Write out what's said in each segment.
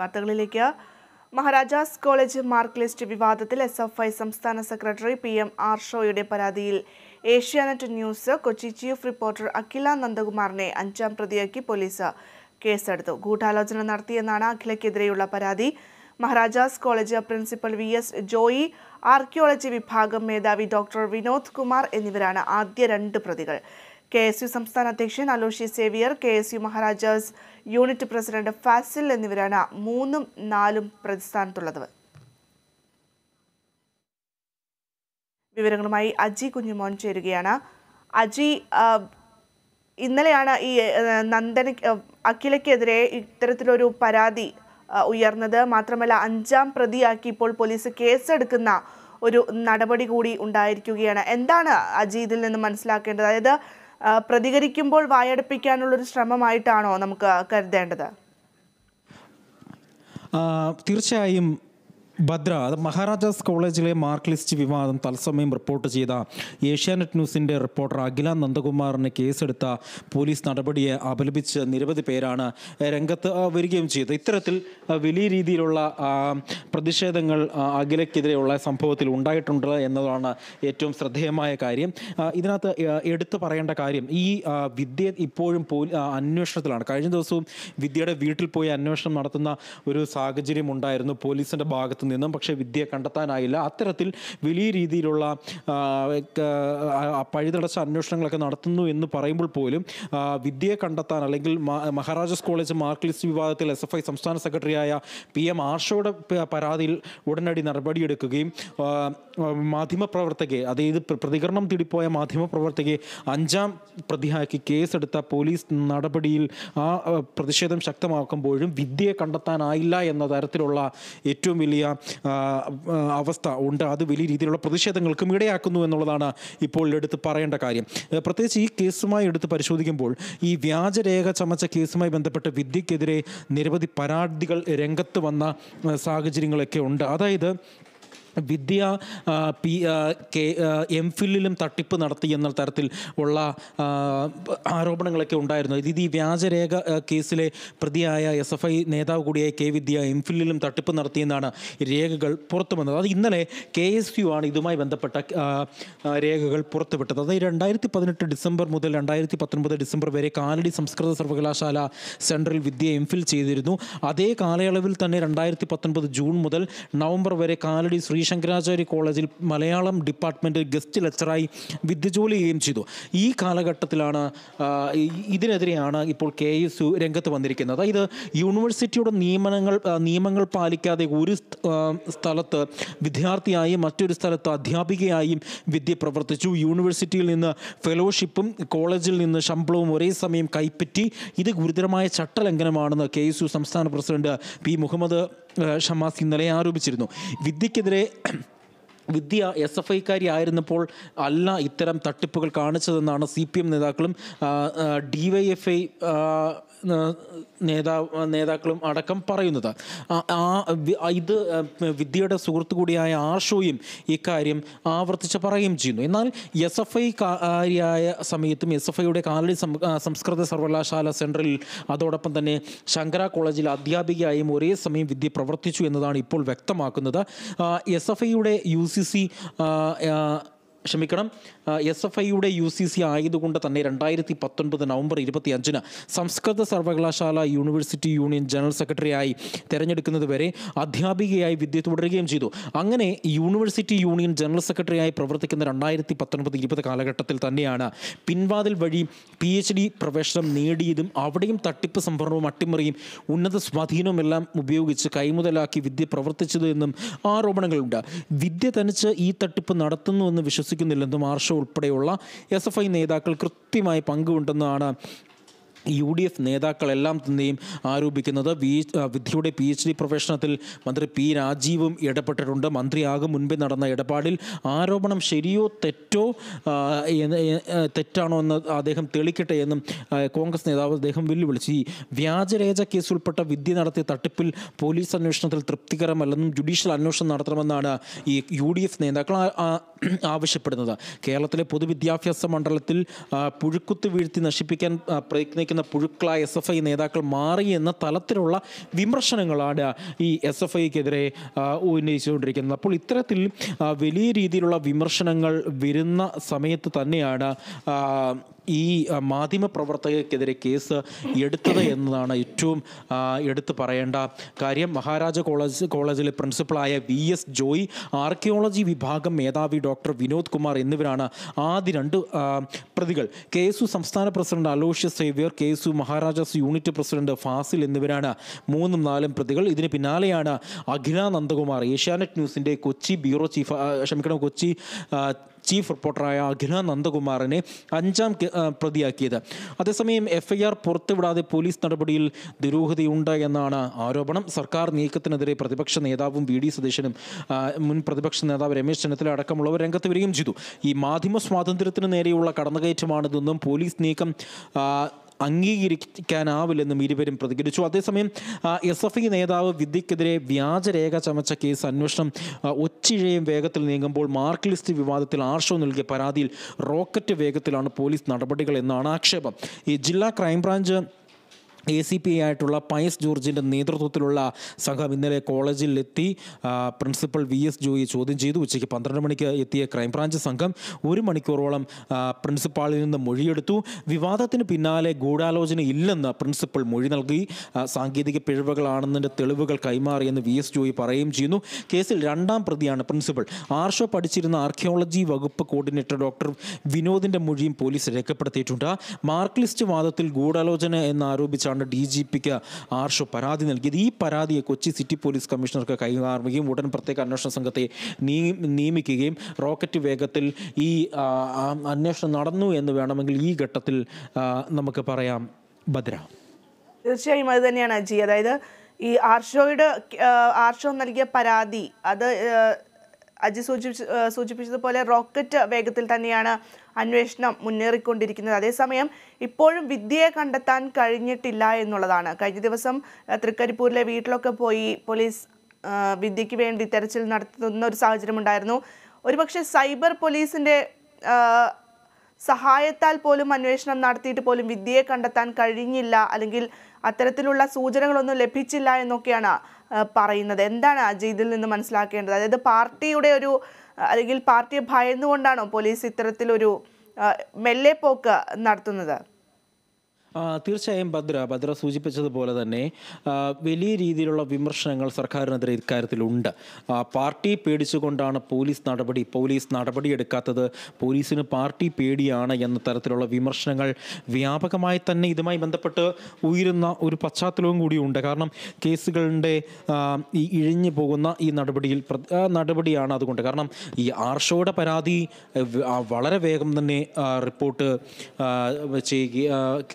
വാർത്തകളിലേക്ക് Maharajas college mark list വിവാദത്തിൽ S F I സംസ്ഥാന സെക്രട്ടറി പി എം ആർ ഷോയുടെ പരാതിയിൽ Asianet news Kochi chief reporter Akhila നന്ദകുമാറിനെ അഞ്ചാം പ്രതിയാക്കി പോലീസ് കേസെടുത്തു ഗൂഢാലോചന നടത്തിയെന്നാണ് അഖിലയ്ക്കെതിരെയുള്ള പരാതി Maharajas college principal V S Joy archaeology വിഭാഗം മേധാവി ഡോക്ടർ വിനോദ് കുമാർ എന്നിവരാണ് ആദ്യ രണ്ട് പ്രതികൾ കെ എസ് യു സംസ്ഥാന അധ്യക്ഷൻ Aloshy Xavier K S U Maharajas unit president Fazil എന്നിവരാണ് മൂന്നും നാലും പ്രതിസ്ഥാനത്തുള്ളത് വിവരങ്ങളുമായി അജി കുഞ്ഞുമോൻ ചേരുകയാണ് അജി ഇന്നലെയാണ് ഈ നന്ദന അഖിലയ്ക്കെതിരെ ഇത്തരത്തിലൊരു പരാതി ഉയർന്നത് മാത്രമല്ല അഞ്ചാം പ്രതിയാക്കി ഇപ്പോൾ പോലീസ് കേസെടുക്കുന്ന ഒരു നടപടി കൂടി ഉണ്ടായിരിക്കുകയാണ് എന്താണ് അജി ഇതിൽ നിന്ന് മനസ്സിലാക്കേണ്ടത് അതായത് പ്രതികരിക്കുമ്പോൾ ഒരു ശ്രമമായിട്ടാണോ നമുക്ക് കരുതേണ്ടത് തീർച്ചയായും ഭദ്ര മഹാരാജാസ് കോളേജിലെ മാർക്ക് ലിസ്റ്റ് വിവാദം തത്സമയം റിപ്പോർട്ട് ചെയ്ത ഏഷ്യാനെറ്റ് ന്യൂസിന്റെ റിപ്പോർട്ടർ അഖില നന്ദകുമാറിന് കേസെടുത്ത പോലീസ് നടപടിയെ അപലപിച്ച് നിരവധി പേരാണ് രംഗത്ത് വരികയും ചെയ്തത് ഇത്തരത്തിൽ വലിയ രീതിയിലുള്ള പ്രതിഷേധങ്ങൾ അഖിലയ്ക്കെതിരെയുള്ള സംഭവത്തിൽ ഉണ്ടായിട്ടുണ്ട് എന്നതാണ് ഏറ്റവും ശ്രദ്ധേയമായ കാര്യം ഇതിനകത്ത് എടുത്തു പറയേണ്ട കാര്യം ഈ വിദ്യ ഇപ്പോഴും അന്വേഷണത്തിലാണ് കഴിഞ്ഞ ദിവസവും വിദ്യയുടെ വീട്ടിൽ പോയി അന്വേഷണം നടത്തുന്ന ഒരു സാഹചര്യം ഉണ്ടായിരുന്നു പോലീസിന്റെ ഭാഗത്ത് ഭാഗത്തു നിന്നും പക്ഷേ വിദ്യ കണ്ടെത്താനായില്ല അത്തരത്തിൽ വലിയ രീതിയിലുള്ള പഴുതടച്ച അന്വേഷണങ്ങളൊക്കെ നടത്തുന്നു എന്ന് പറയുമ്പോൾ പോലും വിദ്യയെ കണ്ടെത്താൻ അല്ലെങ്കിൽ മഹാരാജാസ് കോളേജ് മാർക്ക് ലിസ്റ്റ് വിവാദത്തിൽ എസ് എഫ് ഐ സംസ്ഥാന സെക്രട്ടറിയായ പി എം ആർഷോയുടെ പരാതിയിൽ ഉടനടി നടപടിയെടുക്കുകയും മാധ്യമപ്രവർത്തകയെ അതായത് പ്രതികരണം തിടിപ്പോയ മാധ്യമപ്രവർത്തകയെ അഞ്ചാം പ്രതിയാക്കി കേസെടുത്ത പോലീസ് നടപടിയിൽ ആ പ്രതിഷേധം ശക്തമാക്കുമ്പോഴും വിദ്യയെ കണ്ടെത്താനായില്ല എന്ന തരത്തിലുള്ള ഏറ്റവും വലിയ അവസ്ഥ ഉണ്ട് അത് വലിയ രീതിയിലുള്ള പ്രതിഷേധങ്ങൾക്കും ഇടയാക്കുന്നു എന്നുള്ളതാണ് ഇപ്പോൾ എടുത്ത് പറയേണ്ട കാര്യം പ്രത്യേകിച്ച് ഈ കേസുമായി എടുത്ത് പരിശോധിക്കുമ്പോൾ ഈ വ്യാജരേഖ ചമച്ച കേസുമായി ബന്ധപ്പെട്ട് വിദ്യക്കെതിരെ നിരവധി പരാതികൾ രംഗത്ത് വന്ന സാഹചര്യങ്ങളൊക്കെ ഉണ്ട് അതായത് വിദ്യ പി കെ എം ഫില്ലിലും തട്ടിപ്പ് നടത്തി എന്ന തരത്തിൽ ഉള്ള ആരോപണങ്ങളൊക്കെ ഉണ്ടായിരുന്നു ഇത് ഈ വ്യാജരേഖ കേസിലെ പ്രതിയായ എസ് എഫ് ഐ നേതാവ് കൂടിയായ കെ വിദ്യ എം ഫില്ലിലും തട്ടിപ്പ് നടത്തിയെന്നാണ് രേഖകൾ പുറത്തു വന്നത് അത് ഇന്നലെ കെ എസ് യു ആണ് ഇതുമായി ബന്ധപ്പെട്ട രേഖകൾ പുറത്തുവിട്ടത് അത് രണ്ടായിരത്തി പതിനെട്ട് ഡിസംബർ മുതൽ രണ്ടായിരത്തി പത്തൊൻപത് ഡിസംബർ വരെ കാലടി സംസ്കൃത സർവകലാശാല സെൻട്രൽ വിദ്യ എം ഫിൽ ചെയ്തിരുന്നു അതേ കാലയളവിൽ തന്നെ രണ്ടായിരത്തി പത്തൊൻപത് ജൂൺ മുതൽ നവംബർ വരെ കാലടി ശ്രീ ശങ്കരാചാര്യ കോളേജിൽ മലയാളം ഡിപ്പാർട്ട്മെൻറ്റ് ഗസ്റ്റ് ലെക്ചറായി വിദ്യജോലി ചെയ്യുകയും ചെയ്തു ഈ കാലഘട്ടത്തിലാണ് ഇതിനെതിരെയാണ് ഇപ്പോൾ കെ എസ് യു രംഗത്ത് വന്നിരിക്കുന്നത് അതായത് യൂണിവേഴ്സിറ്റിയുടെ നിയമനങ്ങൾ നിയമങ്ങൾ പാലിക്കാതെ ഒരു സ്ഥലത്ത് വിദ്യാർത്ഥിയായും മറ്റൊരു സ്ഥലത്ത് അധ്യാപികയായും വിദ്യ പ്രവർത്തിച്ചു യൂണിവേഴ്സിറ്റിയിൽ നിന്ന് ഫെലോഷിപ്പും കോളേജിൽ നിന്ന് ശമ്പളവും ഒരേ സമയം കൈപ്പറ്റി ഇത് ഗുരുതരമായ ചട്ടലംഘനമാണെന്ന് കെ എസ് യു സംസ്ഥാന പ്രസിഡന്റ് പി മുഹമ്മദ് ഷമാസ് ഇന്നലെ ആരോപിച്ചിരുന്നു വിദ്യക്കെതിരെ വിദ്യ എസ് എഫ് ഐക്കാരി ആയിരുന്നപ്പോൾ അല്ല ഇത്തരം തട്ടിപ്പുകൾ കാണിച്ചതെന്നാണ് സി പി എം നേതാക്കളും ഡി വൈ എഫ് ഐ നേതാ നേതാക്കളും അടക്കം പറയുന്നത് ആ ഇത് വിദ്യയുടെ സുഹൃത്തു കൂടിയായ ആർഷോയും ഇക്കാര്യം ആവർത്തിച്ച് പറയുകയും ചെയ്യുന്നു എന്നാൽ എസ് എഫ് ഐ കാര്യായ സമയത്തും എസ് എഫ് ഐയുടെ കാലടി സംസ്കൃത സർവകലാശാല സെൻട്രലിൽ അതോടൊപ്പം തന്നെ ശങ്കര കോളേജിൽ അധ്യാപികയായും ഒരേ സമയം വിദ്യ പ്രവർത്തിച്ചു എന്നതാണ് ഇപ്പോൾ വ്യക്തമാക്കുന്നത് എസ് എഫ് ഐയുടെ യു see. ക്ഷമിക്കണം എസ് എഫ് ഐയുടെ യു സി സി ആയതുകൊണ്ട് തന്നെ രണ്ടായിരത്തി പത്തൊൻപത് നവംബർ ഇരുപത്തി അഞ്ചിന് സംസ്കൃത സർവകലാശാല യൂണിവേഴ്സിറ്റി യൂണിയൻ ജനറൽ സെക്രട്ടറിയായി തെരഞ്ഞെടുക്കുന്നത് വരെ അധ്യാപികയായി വിദ്യ തുടരുകയും ചെയ്തു അങ്ങനെ യൂണിവേഴ്സിറ്റി യൂണിയൻ ജനറൽ സെക്രട്ടറിയായി പ്രവർത്തിക്കുന്ന രണ്ടായിരത്തി പത്തൊൻപത് ഇരുപത് കാലഘട്ടത്തിൽ തന്നെയാണ് പിൻവാതിൽ വഴി പി എച്ച് ഡി പ്രവേശനം നേടിയതും അവിടെയും തട്ടിപ്പ് സംഭരണവും അട്ടിമറിയും ഉന്നത സ്വാധീനവും എല്ലാം ഉപയോഗിച്ച് കൈമുതലാക്കി വിദ്യ പ്രവർത്തിച്ചത് എന്നും ആരോപണങ്ങളുണ്ട് വിദ്യ തനിച്ച് ഈ തട്ടിപ്പ് നടത്തുന്നുവെന്ന് വിശ്വസിക്കുന്നു വിശ്വസിക്കുന്നില്ലെന്നും ആർഷ ഉൾപ്പെടെയുള്ള എസ് എഫ് ഐ നേതാക്കൾ കൃത്യമായി പങ്കുണ്ടെന്നാണ് യു ഡി എഫ് നേതാക്കളെല്ലാം തന്നെയും ആരോപിക്കുന്നത് വി വിദ്യയുടെ പി എച്ച് ഡി പ്രൊഫഷണത്തിൽ മന്ത്രി പി രാജീവും ഇടപെട്ടിട്ടുണ്ട് മന്ത്രിയാകും മുൻപേ നടന്ന ഇടപാടിൽ ആരോപണം ശരിയോ തെറ്റോ തെറ്റാണോ എന്ന് അദ്ദേഹം തെളിക്കട്ടെ എന്നും കോൺഗ്രസ് നേതാവ് അദ്ദേഹം വെല്ലുവിളിച്ചു ഈ വ്യാജരേഖ കേസ് ഉൾപ്പെട്ട വിദ്യ നടത്തിയ തട്ടിപ്പിൽ പോലീസ് അന്വേഷണത്തിൽ തൃപ്തികരമല്ലെന്നും ജുഡീഷ്യൽ അന്വേഷണം നടത്തണമെന്നാണ് ഈ യു ഡി എഫ് നേതാക്കൾ ആവശ്യപ്പെടുന്നത് കേരളത്തിലെ പൊതുവിദ്യാഭ്യാസ മണ്ഡലത്തിൽ പുഴുക്കുത്ത് വീഴ്ത്തി നശിപ്പിക്കാൻ പ്രയത്നിക്കുന്ന പ്രവർത്തിക്കുന്ന പുഴുക്കളായ എസ് എഫ് ഐ നേതാക്കൾ മാറി എന്ന തലത്തിലുള്ള വിമർശനങ്ങളാണ് ഈ എസ് എഫ് ഐക്കെതിരെ ഉന്നയിച്ചുകൊണ്ടിരിക്കുന്നത് അപ്പോൾ ഇത്തരത്തിൽ വലിയ രീതിയിലുള്ള വിമർശനങ്ങൾ വരുന്ന സമയത്ത് തന്നെയാണ് ഈ പ്രവർത്തകർക്കെതിരെ കേസ് എടുത്തത് എന്നതാണ് ഏറ്റവും എടുത്തു പറയേണ്ട കാര്യം മഹാരാജ കോളേജ് കോളേജിലെ പ്രിൻസിപ്പളായ വി എസ് ജോയി ആർക്കിയോളജി വിഭാഗം മേധാവി ഡോക്ടർ വിനോദ് കുമാർ എന്നിവരാണ് ആദ്യ രണ്ട് പ്രതികൾ കെ എസ് സംസ്ഥാന president Aloysius Xavier K S Maharaja's unit president Fazil എന്നിവരാണ് മൂന്നും നാലും പ്രതികൾ ഇതിന് പിന്നാലെയാണ് അഖില നന്ദകുമാർ ഏഷ്യാനെറ്റ് ന്യൂസിൻ്റെ കൊച്ചി ബ്യൂറോ ചീഫ് ക്ഷമിക്കണം കൊച്ചി ചീഫ് റിപ്പോർട്ടറായ അഖില നന്ദകുമാറിനെ അഞ്ചാം പ്രതിയാക്കിയത് അതേസമയം എഫ് ഐ ആർ പുറത്തുവിടാതെ പോലീസ് നടപടിയിൽ ദുരൂഹതയുണ്ട് എന്നാണ് ആരോപണം സർക്കാർ നീക്കത്തിനെതിരെ പ്രതിപക്ഷ നേതാവും വി ഡി സതീശനും മുൻ പ്രതിപക്ഷ നേതാവ് രമേശ് ചെന്നിത്തല അടക്കമുള്ളവർ രംഗത്ത് വരികയും ചെയ്തു ഈ മാധ്യമ സ്വാതന്ത്ര്യത്തിന് നേരെയുള്ള കടന്നുകയറ്റമാണിതെന്നും പോലീസ് നീക്കം അംഗീകരിക്കാനാവില്ലെന്നും ഇരുവരും പ്രതികരിച്ചു അതേസമയം എസ് എഫ് ഐ നേതാവ് വിദ്യക്കെതിരെ വ്യാജരേഖ ചമച്ച കേസ് അന്വേഷണം ഒച്ചിഴയും വേഗത്തിൽ നീങ്ങുമ്പോൾ മാർക്ക് ലിസ്റ്റ് വിവാദത്തിൽ ആർഷോ നൽകിയ പരാതിയിൽ റോക്കറ്റ് വേഗത്തിലാണ് പോലീസ് നടപടികൾ എന്നാണ് ആക്ഷേപം ഈ ജില്ലാ ക്രൈംബ്രാഞ്ച് എ സി പി ആയിട്ടുള്ള പയസ് ജോർജിൻ്റെ നേതൃത്വത്തിലുള്ള സംഘം ഇന്നലെ കോളേജിൽ എത്തി പ്രിൻസിപ്പൽ വി എസ് ജോയി ചോദ്യം ചെയ്തു ഉച്ചയ്ക്ക് പന്ത്രണ്ട് മണിക്ക് എത്തിയ ക്രൈംബ്രാഞ്ച് സംഘം ഒരു മണിക്കൂറോളം പ്രിൻസിപ്പാളിൽ നിന്ന് മൊഴിയെടുത്തു വിവാദത്തിന് പിന്നാലെ ഗൂഢാലോചന ഇല്ലെന്ന് പ്രിൻസിപ്പൽ മൊഴി നൽകി സാങ്കേതിക പിഴവുകളാണെന്നതിൻ്റെ തെളിവുകൾ കൈമാറിയെന്ന് വി എസ് ജോയി പറയുകയും ചെയ്യുന്നു കേസിൽ രണ്ടാം പ്രതിയാണ് പ്രിൻസിപ്പൽ ആർഷോ പഠിച്ചിരുന്ന ആർക്കിയോളജി വകുപ്പ് കോർഡിനേറ്റർ ഡോക്ടർ വിനോദിൻ്റെ മൊഴിയും പോലീസ് രേഖപ്പെടുത്തിയിട്ടുണ്ട് മാർക്ക് ലിസ്റ്റ് വാദത്തിൽ ഗൂഢാലോചന എന്നാരോപിച്ചാണ് സർക്കാരിൻ്റെ ഡി ജി പിക്ക് ആർഷു പരാതി നൽകിയത് ഈ പരാതിയെ കൊച്ചി സിറ്റി പോലീസ് കമ്മീഷണർക്ക് കൈമാറുകയും ഉടൻ പ്രത്യേക അന്വേഷണ സംഘത്തെ നിയമിക്കുകയും റോക്കറ്റ് വേഗത്തിൽ ഈ അന്വേഷണം നടന്നു എന്ന് വേണമെങ്കിൽ ഈ ഘട്ടത്തിൽ നമുക്ക് പറയാം ഭദ്ര തീർച്ചയായും അത് തന്നെയാണ് അജി അതായത് ഈ ആർഷോയുടെ ആർഷോ നൽകിയ പരാതി അത് അജി സൂചിപ്പിച്ച സൂചിപ്പിച്ചതുപോലെ റോക്കറ്റ് വേഗത്തിൽ തന്നെയാണ് അന്വേഷണം മുന്നേറിക്കൊണ്ടിരിക്കുന്നത് അതേസമയം ഇപ്പോഴും വിദ്യയെ കണ്ടെത്താൻ കഴിഞ്ഞിട്ടില്ല എന്നുള്ളതാണ് കഴിഞ്ഞ ദിവസം തൃക്കരിപ്പൂരിലെ വീട്ടിലൊക്കെ പോയി പോലീസ് വിദ്യയ്ക്ക് വേണ്ടി തെരച്ചിൽ നടത്തുന്ന ഒരു സാഹചര്യമുണ്ടായിരുന്നു ഒരുപക്ഷെ സൈബർ പോലീസിൻ്റെ സഹായത്താൽ പോലും അന്വേഷണം നടത്തിയിട്ട് പോലും വിദ്യയെ കണ്ടെത്താൻ കഴിഞ്ഞില്ല അല്ലെങ്കിൽ അത്തരത്തിലുള്ള സൂചനകളൊന്നും ലഭിച്ചില്ല എന്നൊക്കെയാണ് പറയുന്നത് എന്താണ് അജയ് ഇതിൽ നിന്ന് മനസ്സിലാക്കേണ്ടത് അതായത് പാർട്ടിയുടെ ഒരു അല്ലെങ്കിൽ പാർട്ടിയെ ഭയന്നുകൊണ്ടാണോ പോലീസ് ഇത്തരത്തിലൊരു മെല്ലെ പോക്ക് നടത്തുന്നത് തീർച്ചയായും ഭദ്ര ഭദ്ര സൂചിപ്പിച്ചതുപോലെ തന്നെ വലിയ രീതിയിലുള്ള വിമർശനങ്ങൾ സർക്കാരിനെതിരെ ഇക്കാര്യത്തിലുണ്ട് പാർട്ടി പേടിച്ചുകൊണ്ടാണ് പോലീസ് നടപടി പോലീസ് നടപടി എടുക്കാത്തത് പോലീസിന് പാർട്ടി പേടിയാണ് എന്ന തരത്തിലുള്ള വിമർശനങ്ങൾ വ്യാപകമായി തന്നെ ഇതുമായി ബന്ധപ്പെട്ട് ഉയരുന്ന ഒരു പശ്ചാത്തലവും കൂടിയുണ്ട് കാരണം കേസുകളുടെ ഈ ഇഴിഞ്ഞു പോകുന്ന ഈ നടപടിയിൽ നടപടിയാണ് അതുകൊണ്ട് കാരണം ഈ ആർഷോയുടെ പരാതി വളരെ വേഗം തന്നെ റിപ്പോർട്ട് ചെയ്യുക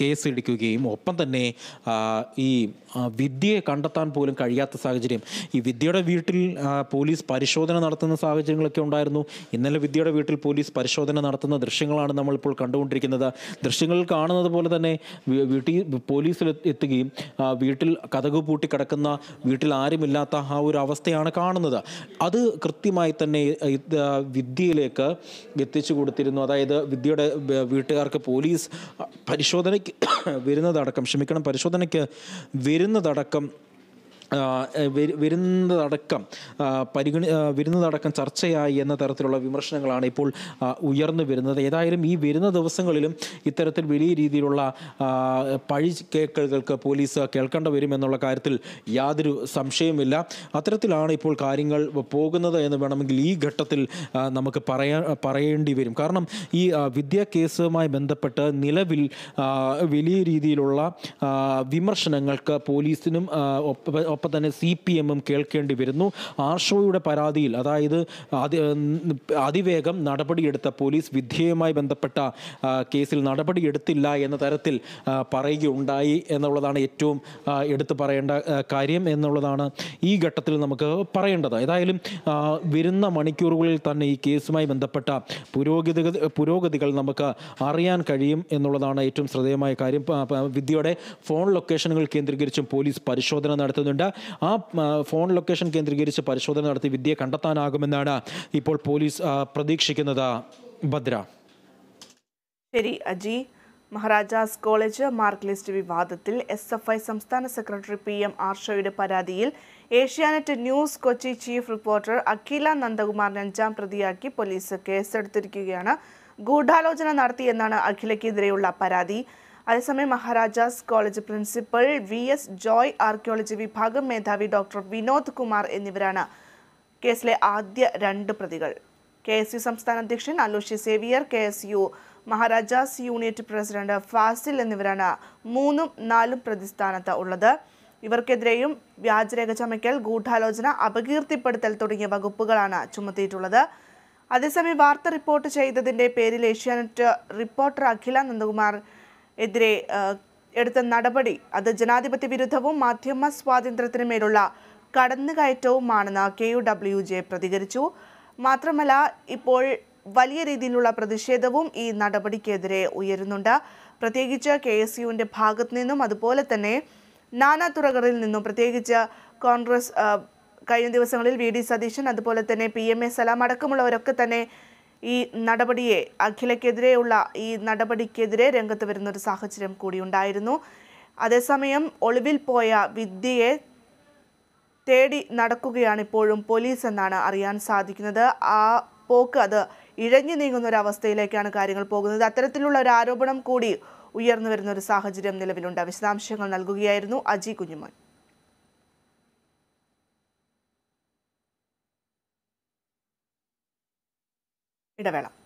കേസ് കേസെടുക്കുകയും ഒപ്പം തന്നെ ഈ വിദ്യയെ കണ്ടെത്താൻ പോലും കഴിയാത്ത സാഹചര്യം ഈ വിദ്യയുടെ വീട്ടിൽ പോലീസ് പരിശോധന നടത്തുന്ന സാഹചര്യങ്ങളൊക്കെ ഉണ്ടായിരുന്നു ഇന്നലെ വിദ്യയുടെ വീട്ടിൽ പോലീസ് പരിശോധന നടത്തുന്ന ദൃശ്യങ്ങളാണ് നമ്മളിപ്പോൾ കണ്ടുകൊണ്ടിരിക്കുന്നത് ദൃശ്യങ്ങളിൽ കാണുന്നത് പോലെ തന്നെ വീട്ടിൽ പോലീസിൽ എത്തുകയും വീട്ടിൽ കഥകു പൂട്ടി കിടക്കുന്ന വീട്ടിൽ ആരുമില്ലാത്ത ആ ഒരു അവസ്ഥയാണ് കാണുന്നത് അത് കൃത്യമായി തന്നെ വിദ്യയിലേക്ക് എത്തിച്ചു കൊടുത്തിരുന്നു അതായത് വിദ്യയുടെ വീട്ടുകാർക്ക് പോലീസ് പരിശോധനയ്ക്ക് വരുന്നതടക്കം ക്ഷമിക്കണം പരിശോധനയ്ക്ക് വരുന്നതടക്കം വരുന്നതടക്കം പരിഗണി വരുന്നതടക്കം ചർച്ചയായി എന്ന തരത്തിലുള്ള വിമർശനങ്ങളാണ് ഇപ്പോൾ ഉയർന്നു വരുന്നത് ഏതായാലും ഈ വരുന്ന ദിവസങ്ങളിലും ഇത്തരത്തിൽ വലിയ രീതിയിലുള്ള പഴി കേൾക്കലുകൾക്ക് പോലീസ് കേൾക്കേണ്ടി വരുമെന്നുള്ള എന്നുള്ള കാര്യത്തിൽ യാതൊരു സംശയമില്ല അത്തരത്തിലാണ് ഇപ്പോൾ കാര്യങ്ങൾ പോകുന്നത് എന്ന് വേണമെങ്കിൽ ഈ ഘട്ടത്തിൽ നമുക്ക് പറയാ പറയേണ്ടി വരും കാരണം ഈ വിദ്യാ കേസുമായി ബന്ധപ്പെട്ട് നിലവിൽ വലിയ രീതിയിലുള്ള വിമർശനങ്ങൾക്ക് പോലീസിനും അതോടൊപ്പം തന്നെ സി പി എമ്മും കേൾക്കേണ്ടി വരുന്നു ആർഷോയുടെ പരാതിയിൽ അതായത് അതിവേഗം നടപടിയെടുത്ത പോലീസ് വിധേയമായി ബന്ധപ്പെട്ട കേസിൽ നടപടിയെടുത്തില്ല എന്ന തരത്തിൽ പറയുകയുണ്ടായി എന്നുള്ളതാണ് ഏറ്റവും എടുത്തു പറയേണ്ട കാര്യം എന്നുള്ളതാണ് ഈ ഘട്ടത്തിൽ നമുക്ക് പറയേണ്ടത് ഏതായാലും വരുന്ന മണിക്കൂറുകളിൽ തന്നെ ഈ കേസുമായി ബന്ധപ്പെട്ട പുരോഗതി പുരോഗതികൾ നമുക്ക് അറിയാൻ കഴിയും എന്നുള്ളതാണ് ഏറ്റവും ശ്രദ്ധേയമായ കാര്യം വിദ്യയുടെ ഫോൺ ലൊക്കേഷനുകൾ കേന്ദ്രീകരിച്ചും പോലീസ് പരിശോധന നടത്തുന്നുണ്ട് ആ ഫോൺ ലൊക്കേഷൻ കേന്ദ്രീകരിച്ച് പരിശോധന നടത്തി വിദ്യയെ കണ്ടെത്താനാകുമെന്നാണ് ഇപ്പോൾ പോലീസ് പ്രതീക്ഷിക്കുന്നത് ഭദ്ര ശരി അജി മഹാരാജാസ് കോളേജ് മാർക്ക് ലിസ്റ്റ് വിവാദത്തിൽ എസ് എഫ് ഐ സംസ്ഥാന സെക്രട്ടറി പി എം ആർഷോയുടെ പരാതിയിൽ Asianet news Kochi chief reporter Akhila നന്ദകുമാറിനെ അഞ്ചാം പ്രതിയാക്കി പോലീസ് കേസെടുത്തിരിക്കുകയാണ് ഗൂഢാലോചന നടത്തിയെന്നാണ് അഖിലയ്ക്കെതിരെയുള്ള പരാതി അതേസമയം Maharaja's college principal V S Joy archaeology വിഭാഗം മേധാവി ഡോക്ടർ വിനോദ് കുമാർ എന്നിവരാണ് കേസിലെ ആദ്യ രണ്ട് പ്രതികൾ കെ എസ് യു സംസ്ഥാന അധ്യക്ഷൻ Aloshy Xavier K S U Maharajas unit president Fazil എന്നിവരാണ് മൂന്നും നാലും പ്രതിസ്ഥാനത്ത് ഉള്ളത് ഇവർക്കെതിരെയും വ്യാജരേഖ ചമയ്ക്കൽ ഗൂഢാലോചന അപകീർത്തിപ്പെടുത്തൽ തുടങ്ങിയ വകുപ്പുകളാണ് ചുമത്തിയിട്ടുള്ളത് അതേസമയം വാർത്ത റിപ്പോർട്ട് ചെയ്തതിന്റെ പേരിൽ ഏഷ്യാനെറ്റ് റിപ്പോർട്ടർ അഖില നന്ദകുമാർ എതിരെ എടുത്ത നടപടി അത് ജനാധിപത്യ വിരുദ്ധവും മാധ്യമ സ്വാതന്ത്ര്യത്തിനു മേലുള്ള കടന്നുകയറ്റവുമാണെന്ന് കെ യു ഡബ്ല്യു ജെ പ്രതികരിച്ചു മാത്രമല്ല ഇപ്പോൾ വലിയ രീതിയിലുള്ള പ്രതിഷേധവും ഈ നടപടിക്കെതിരെ ഉയരുന്നുണ്ട് പ്രത്യേകിച്ച് കെ എസ് യുവിൻ്റെ ഭാഗത്തു നിന്നും അതുപോലെ തന്നെ നാനാ തുറകളിൽ നിന്നും പ്രത്യേകിച്ച് കോൺഗ്രസ് കഴിഞ്ഞ ദിവസങ്ങളിൽ വി ഡി സതീശൻ അതുപോലെ തന്നെ പി എം എ സലാം അടക്കമുള്ളവരൊക്കെ തന്നെ ഈ നടപടിയെ അഖിലക്കെതിരെയുള്ള ഈ നടപടിക്കെതിരെ രംഗത്ത് വരുന്ന ഒരു സാഹചര്യം ഉണ്ടായിരുന്നു അതേസമയം ഒളിവിൽ പോയ വിദ്യയെ തേടി നടക്കുകയാണ് ഇപ്പോഴും പോലീസ് എന്നാണ് അറിയാൻ സാധിക്കുന്നത് ആ പോക്ക് അത് ഇഴഞ്ഞു നീങ്ങുന്ന ഒരു അവസ്ഥയിലേക്കാണ് കാര്യങ്ങൾ പോകുന്നത് അത്തരത്തിലുള്ള ഒരു ആരോപണം കൂടി ഉയർന്നു വരുന്ന ഒരു സാഹചര്യം നിലവിലുണ്ട് വിശദാംശങ്ങൾ നൽകുകയായിരുന്നു അജി കുഞ്ഞുമോൻ ഇടവേള